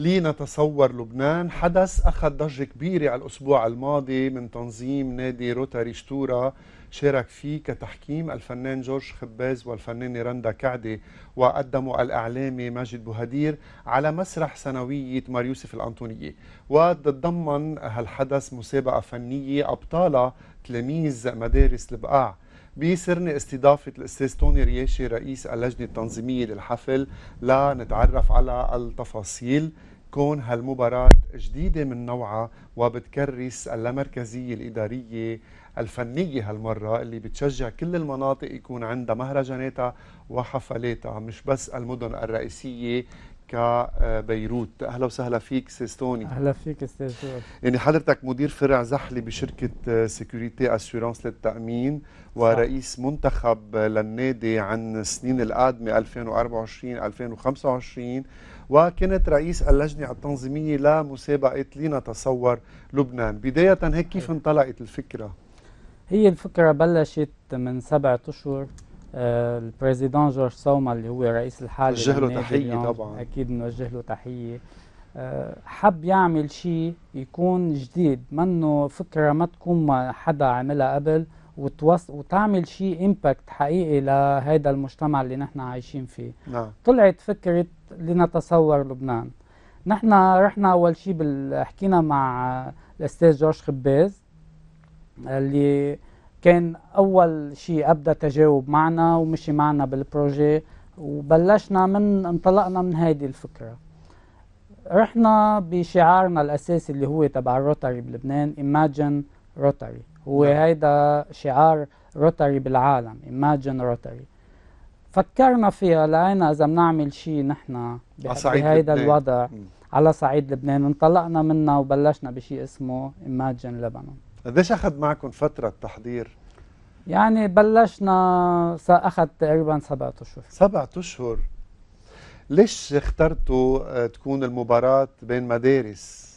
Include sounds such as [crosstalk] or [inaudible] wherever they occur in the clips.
لنتصور لبنان حدث أخذ ضجة كبيرة على الأسبوع الماضي من تنظيم نادي روتاري شتورا شارك فيه كتحكيم الفنان جورج خباز والفنانة رندا كعدي وقدموا الإعلامي ماجد بوهدير على مسرح سنوية مار يوسف الأنطونية وتتضمن هالحدث مسابقة فنية أبطالها تلاميذ مدارس البقاع بيسرني استضافة الأستاذ توني رياشي رئيس اللجنة التنظيمية للحفل لنتعرف على التفاصيل كون هالمباراة جديدة من نوعها وبتكرس اللامركزية الإدارية الفنية هالمرة اللي بتشجع كل المناطق يكون عندها مهرجاناتها وحفلاتها مش بس المدن الرئيسية كبيروت اهلا وسهلا فيك سيستوني اهلا فيك استاذ يعني حضرتك مدير فرع زحله بشركه سيكوريتي أسيرانس للتامين ورئيس منتخب للنادي عن السنين القادمه 2024 2025 وكنت رئيس اللجنة التنظيمية لمسابقة لنتصور لبنان بداية هيك كيف إيه. انطلقت الفكرة؟ هي الفكرة بلشت من سبعة أشهر آه، البريزيدان جورج سوما اللي هو رئيس الحالي نوجه له تحية طبعا أكيد نوجه له تحية آه، حب يعمل شيء يكون جديد منه فكرة ما تكون حدا عملها قبل وتوص... وتعمل شيء امباكت حقيقي لهذا المجتمع اللي نحن عايشين فيه نعم. طلعت فكره لنتصور لبنان نحن رحنا اول شيء بال... حكينا مع الاستاذ جورج خباز اللي كان اول شيء ابدا تجاوب معنا ومشي معنا بالبروجي وبلشنا من انطلقنا من هذه الفكره رحنا بشعارنا الاساسي اللي هو تبع الروتري بلبنان Imagine روتاري نعم. وهيدا شعار روتري بالعالم ايماجن روتري فكرنا فيها لقينا اذا بنعمل شيء نحن بهيدا الوضع على صعيد لبنان انطلقنا منها وبلشنا بشيء اسمه ايماجن لبنان قديش اخذ معكم فتره تحضير؟ يعني بلشنا اخذ تقريبا سبعة اشهر سبعة اشهر ليش اخترتوا آه، تكون المباراة بين مدارس؟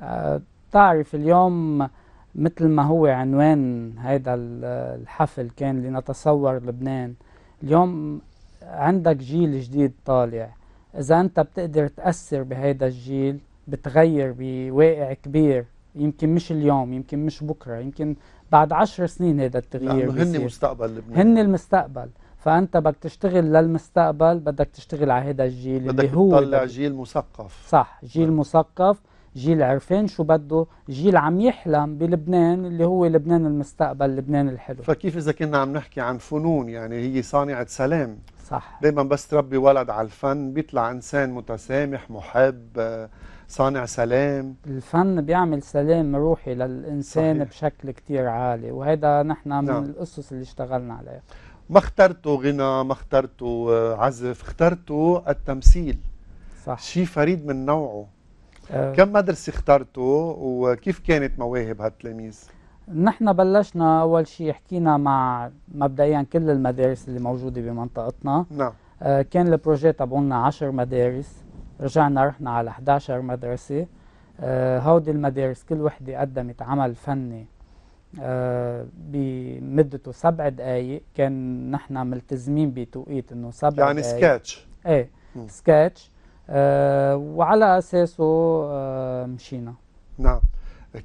أه تعرف اليوم مثل ما هو عنوان هذا الحفل كان لنتصور لبنان اليوم عندك جيل جديد طالع إذا أنت بتقدر تأثر بهذا الجيل بتغير بواقع كبير يمكن مش اليوم يمكن مش بكرة يمكن بعد عشر سنين هذا التغيير لأنه هن مستقبل لبنان هن المستقبل فانت بدك تشتغل للمستقبل بدك تشتغل على هذا الجيل بدك اللي هو تطلع جيل مثقف صح جيل نعم. مثقف جيل عرفان شو بده جيل عم يحلم بلبنان اللي هو لبنان المستقبل لبنان الحلو فكيف إذا كنا عم نحكي عن فنون يعني هي صانعة سلام صح دايما بس تربي ولد على الفن بيطلع إنسان متسامح محب آه، صانع سلام الفن بيعمل سلام روحي للإنسان صحيح. بشكل كتير عالي وهذا نحن من نعم. الأسس اللي اشتغلنا عليها ما اخترتوا غنى ما اخترتوا آه، عزف اخترتوا التمثيل صح شيء فريد من نوعه آه. كم مدرسة اخترتوا وكيف كانت مواهب هالتلاميذ؟ نحن بلشنا أول شيء حكينا مع مبدئيا كل المدارس اللي موجودة بمنطقتنا نعم آه، كان البروجي تبعنا 10 مدارس رجعنا رحنا على 11 مدرسة آه، هودي المدارس كل وحدة قدمت عمل فني بمدته سبع دقايق كان نحن ملتزمين بتوقيت انه سبع يعني دقايق. سكتش ايه سكتش وعلى اساسه آه، مشينا نعم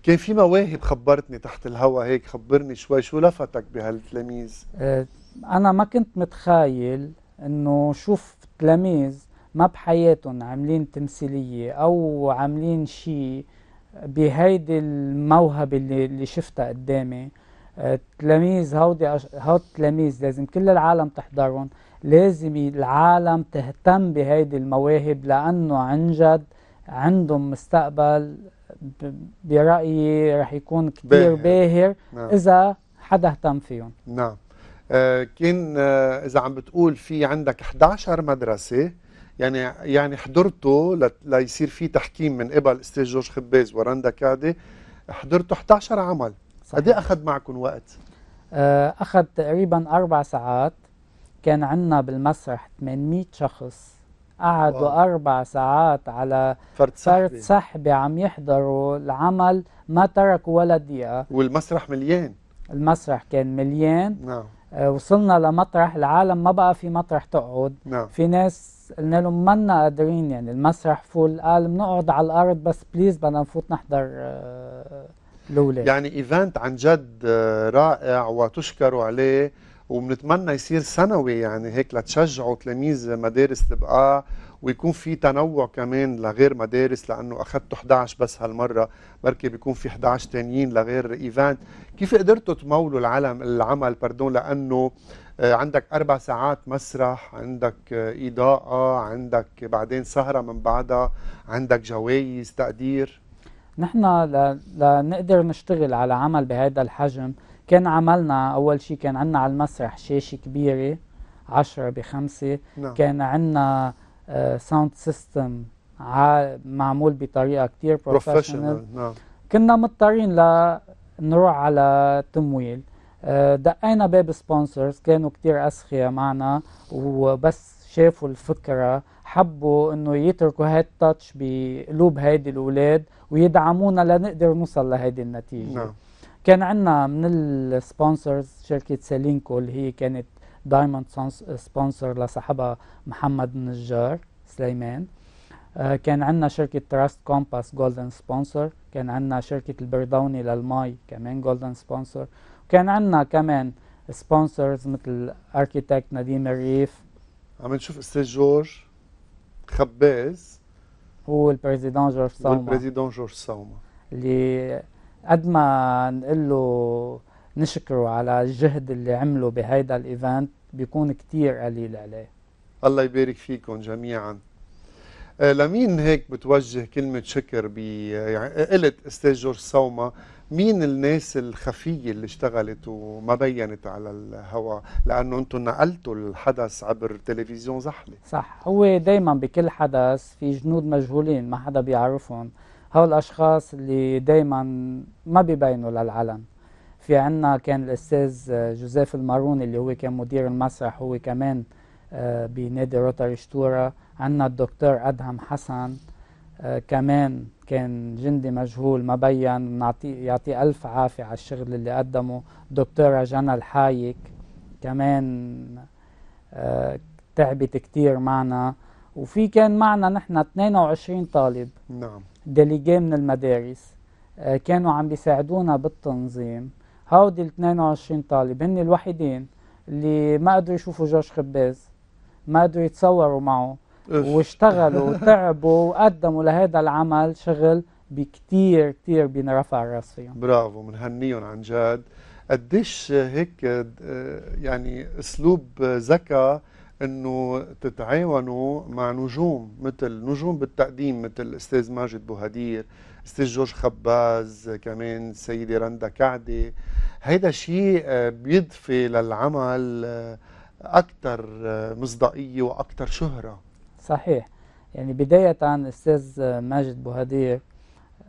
كان في مواهب خبرتني تحت الهواء هيك خبرني شوي شو لفتك بهالتلاميذ آه، انا ما كنت متخيل انه شوف تلاميذ ما بحياتهم عاملين تمثيليه او عاملين شيء بهيدي الموهبه اللي, اللي شفتها قدامي تلاميذ هودي هود تلاميذ لازم كل العالم تحضرهم لازم العالم تهتم بهيدي المواهب لأنه عن جد عندهم مستقبل برأيي رح يكون كتير باهر, باهر نعم. إذا حدا اهتم فيهم نعم آه كان آه إذا عم بتقول في عندك 11 مدرسة يعني يعني حضرته ليصير في تحكيم من قبل استاذ جورج خباز ورندا كادي حضرته 11 عمل قد ايه اخذ معكم وقت؟ آه، اخذ تقريبا اربع ساعات كان عندنا بالمسرح 800 شخص قعدوا اربع ساعات على فرد سحبي. فرد سحبي عم يحضروا العمل ما تركوا ولا دقيقه والمسرح مليان المسرح كان مليان نعم آه، وصلنا لمطرح العالم ما بقى في مطرح تقعد نعم. في ناس قلنا لهم منا قادرين يعني المسرح فول قال بنقعد على الارض بس بليز بدنا نفوت نحضر آه لولا يعني ايفنت عن جد آه، رائع وتشكروا عليه وبنتمنى يصير سنوي يعني هيك لتشجعوا تلاميذ مدارس البقاع ويكون في تنوع كمان لغير مدارس لانه اخذتوا 11 بس هالمره بركي بيكون في 11 ثانيين لغير ايفنت كيف قدرتوا تمولوا العلم العمل باردون لانه آه، عندك اربع ساعات مسرح عندك آه، اضاءه عندك بعدين سهره من بعدها عندك جوائز تقدير نحن لنقدر نشتغل على عمل بهذا الحجم كان عملنا أول شيء كان عندنا على المسرح شاشة كبيرة 10 بخمسة نعم. كان عندنا ساوند آه، سيستم معمول بطريقة كثير بروفيشنال نعم. كنا مضطرين لنروح على تمويل آه، دقينا باب سبونسرز كانوا كثير اسخيا معنا وبس شافوا الفكرة حبوا انه يتركوا هاد التاتش بقلوب هيدي الاولاد ويدعمونا لنقدر نوصل لهيدي النتيجه نعم. كان عندنا من السبونسرز شركه سيلينكو اللي هي كانت دايما سبونسر لصاحبها محمد النجار سليمان آه كان عندنا شركه تراست كومباس جولدن سبونسر كان عندنا شركه البردوني للمي كمان جولدن سبونسر وكان عندنا كمان سبونسرز مثل اركيتكت نديم الريف عم نشوف استاذ جورج خباز هو البريزيدون جورج ساوما والبريزيدان جورج ساوما اللي قد ما نقول له نشكره على الجهد اللي عمله بهيدا الايفنت بيكون كثير قليل عليه الله يبارك فيكم جميعا آه، لمين هيك بتوجه كلمة شكر ب يعني قلت استاذ جورج سوما مين الناس الخفيه اللي اشتغلت وما بينت على الهواء لانه انتم نقلتوا الحدث عبر تلفزيون زحمه صح هو دائما بكل حدث في جنود مجهولين ما حدا بيعرفهم هول الاشخاص اللي دائما ما بيبينوا للعلن في عنا كان الاستاذ جوزيف الماروني اللي هو كان مدير المسرح هو كمان آه، بنادي روتاري شتورا عنا الدكتور ادهم حسن آه، كمان كان جندي مجهول ما بين نعطيه يعطيه ألف عافية على الشغل اللي قدمه دكتورة جنى الحايك كمان آه، تعبت كتير معنا وفي كان معنا نحن 22 طالب نعم ديليجي من المدارس آه، كانوا عم بيساعدونا بالتنظيم هودي ال 22 طالب هن الوحيدين اللي ما قدروا يشوفوا جورج خباز ما قدروا يتصوروا معه واشتغلوا [laughs] وتعبوا وقدموا لهذا العمل شغل بكتير كتير بينرفع فيهم برافو منهنيهم عن جد قديش هيك آه، يعني اسلوب ذكاء انه تتعاونوا مع نجوم مثل نجوم بالتقديم مثل استاذ ماجد بوهدير استاذ جورج خباز كمان سيدة رندا كعدي هيدا شيء آه، بيضفي للعمل آه، اكثر مصداقيه واكثر شهره صحيح يعني بداية عن الأستاذ ماجد بوهدير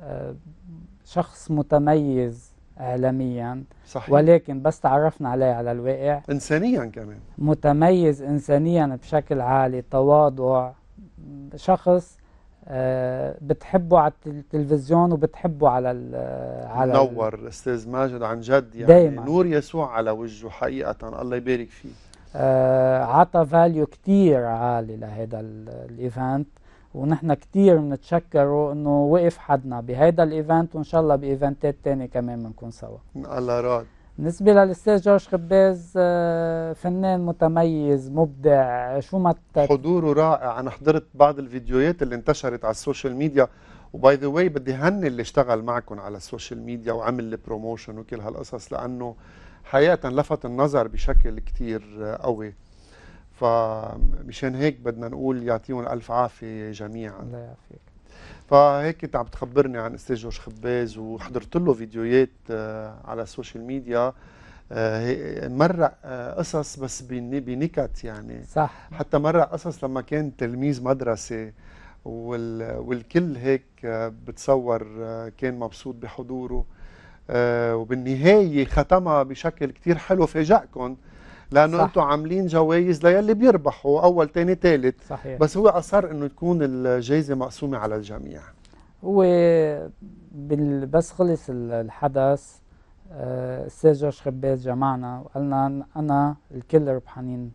آه، شخص متميز اعلاميا صحيح. ولكن بس تعرفنا عليه على الواقع انسانيا كمان متميز انسانيا بشكل عالي تواضع شخص آه، بتحبه على التلفزيون وبتحبه على على نور استاذ ماجد عن جد يعني دايما. نور يسوع على وجهه حقيقه الله يبارك فيه آه، عطى فاليو كتير عالي لهيدا الايفنت ونحن كتير بنتشكره انه وقف حدنا بهيدا الايفنت وان شاء الله بايفنتات تانية كمان بنكون سوا الله راد بالنسبة للأستاذ جورج خباز آه، فنان متميز مبدع شو ما حضوره رائع أنا حضرت بعض الفيديوهات اللي انتشرت على السوشيال ميديا وباي ذا واي بدي هني اللي اشتغل معكم على السوشيال ميديا وعمل البروموشن وكل هالقصص لانه حقيقه لفت النظر بشكل كتير قوي فمشان هيك بدنا نقول يعطيهم الف عافيه جميعا الله يعافيك فهيك كنت عم تخبرني عن استاذ جورج خباز وحضرت له فيديوهات آه، على السوشيال ميديا آه، مرق آه، قصص بس بنكت يعني صح حتى مرق قصص لما كان تلميذ مدرسه والكل هيك بتصور كان مبسوط بحضوره آه، وبالنهايه ختمها بشكل كتير حلو فاجئكم لانه انتم عاملين جوائز للي بيربحوا اول ثاني ثالث بس هو اصر انه تكون الجائزه مقسومه على الجميع هو بس خلص الحدث استاذ آه، جورج خباز جمعنا وقالنا انا الكل ربحانين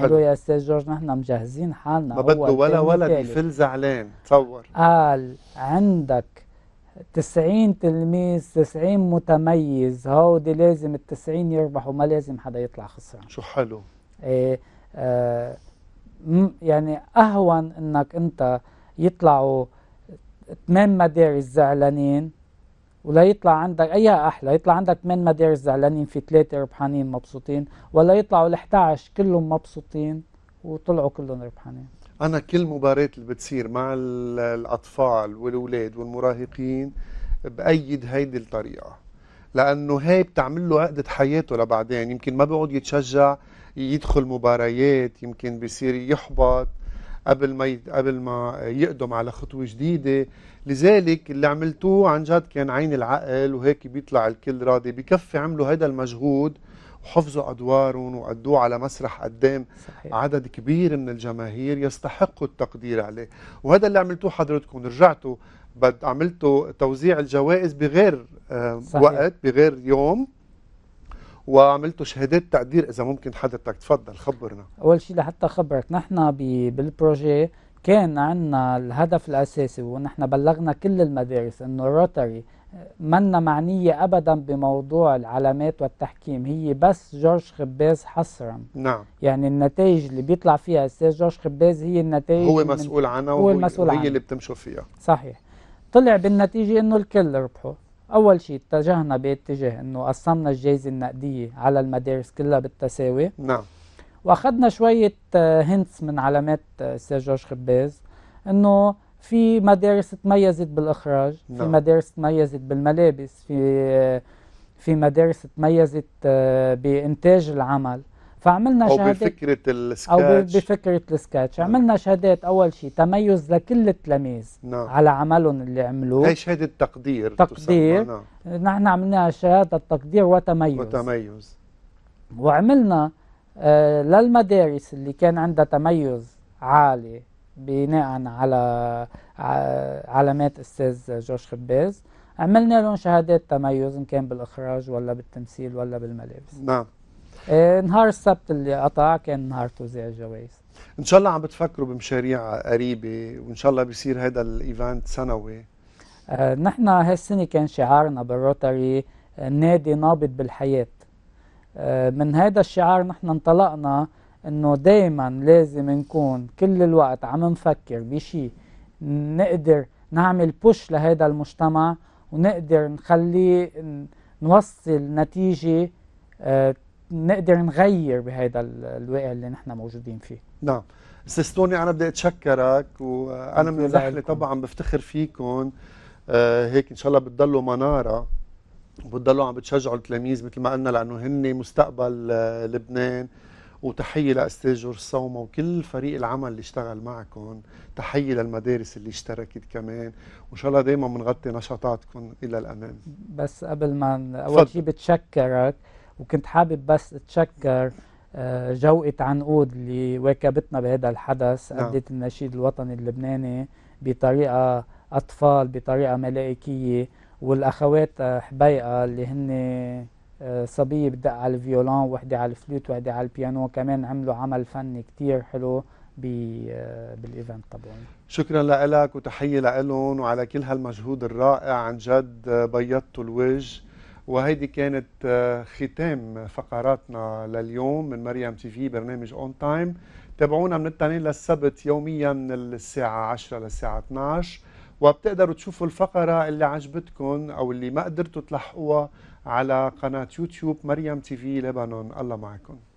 قالوا يا استاذ جورج نحن مجهزين حالنا ما بده ولا ولد يفل زعلان تصور قال عندك 90 تلميذ 90 متميز هودي لازم ال 90 يربحوا ما لازم حدا يطلع خسران شو حلو ايه آه يعني اهون انك انت يطلعوا ثمان مدارس زعلانين ولا يطلع عندك ايها احلى يطلع عندك 8 مدارس زعلانين في ثلاثه ربحانين مبسوطين ولا يطلعوا ال 11 كلهم مبسوطين وطلعوا كلهم ربحانين انا كل مباراه اللي بتصير مع الاطفال والاولاد والمراهقين بايد هيدي الطريقه لانه هي بتعمل له عقده حياته لبعدين يمكن ما بيقعد يتشجع يدخل مباريات يمكن بيصير يحبط قبل ما قبل ما يقدم على خطوه جديده لذلك اللي عملتوه عن جد كان عين العقل وهيك بيطلع الكل راضي بكفي عملوا هذا المجهود وحفظوا ادوارهم وادوه على مسرح قدام صحيح. عدد كبير من الجماهير يستحقوا التقدير عليه وهذا اللي عملتوه حضرتكم رجعتوا بد عملتوا توزيع الجوائز بغير آه، صحيح. وقت بغير يوم وعملتوا شهادات تقدير اذا ممكن حضرتك تفضل خبرنا اول شيء لحتى خبرك نحن بالبروجي كان عندنا الهدف الاساسي ونحن بلغنا كل المدارس انه الروتري منا معنية أبدا بموضوع العلامات والتحكيم هي بس جورج خباز حصرا نعم يعني النتائج اللي بيطلع فيها أستاذ جورج خباز هي النتائج هو مسؤول عنها وهي المسؤول عنها هي اللي بتمشوا فيها صحيح طلع بالنتيجة أنه الكل ربحوا أول شيء اتجهنا باتجاه أنه قسمنا الجائزة النقدية على المدارس كلها بالتساوي نعم وأخذنا شوية هنتس آه، من علامات آه، سير جورج خباز أنه في مدارس تميزت بالإخراج نعم. في مدارس تميزت بالملابس في آه، في مدارس تميزت بإنتاج العمل فعملنا أو شهادات بفكرة السكاتش أو بفكرة السكاتش نعم. عملنا شهادات أول شيء تميز لكل التلاميذ نعم. على عملهم اللي عملوه هي شهادة تقدير تقدير تسمى. نعم. نحن عملنا شهادة تقدير وتميز وتميز وعملنا آه للمدارس اللي كان عندها تميز عالي بناء على آه، علامات استاذ جورج خباز عملنا لهم شهادات تميز ان كان بالاخراج ولا بالتمثيل ولا بالملابس نعم نهار السبت اللي قطع كان نهار توزيع الجوائز ان شاء الله عم بتفكروا بمشاريع قريبه وان شاء الله بيصير هذا الايفنت سنوي آه، نحن هالسنه كان شعارنا بالروتري آه، نادي نابض بالحياه آه، من هذا الشعار نحن انطلقنا انه دائما لازم نكون كل الوقت عم نفكر بشيء نقدر نعمل بوش لهذا المجتمع ونقدر نخليه نوصل نتيجه نقدر نغير بهذا الواقع اللي نحن موجودين فيه نعم سيستوني انا بدي اتشكرك وانا من رحلي طبعا بفتخر فيكم آه، هيك ان شاء الله بتضلوا مناره وبتضلوا عم بتشجعوا التلاميذ مثل ما قلنا لانه هن مستقبل آه، لبنان وتحيه لاستاذ جورج صومه وكل فريق العمل اللي اشتغل معكم تحيه للمدارس اللي اشتركت كمان وان شاء الله دائما بنغطي نشاطاتكم الى الامام بس قبل ما اول شيء بتشكرك وكنت حابب بس اتشكر آه، جوقة عنقود اللي واكبتنا بهذا الحدث نعم. أدت النشيد الوطني اللبناني بطريقة أطفال بطريقة ملائكية والأخوات آه، حبيقة اللي هن آه، صبية بدق على الفيولون وحدة على الفلوت وحدة على البيانو كمان عملوا عمل فني كتير حلو بالايفنت تبعهم شكرا لك وتحيه لهم وعلى كل هالمجهود الرائع عن جد بيضتوا الوجه وهيدي كانت آه، ختام فقراتنا لليوم من مريم تي في برنامج اون تايم تابعونا من الاثنين للسبت يوميا من الساعة 10 للساعة 12 وبتقدروا تشوفوا الفقرة اللي عجبتكم أو اللي ما قدرتوا تلحقوها على قناة يوتيوب مريم تي في لبنان الله معكم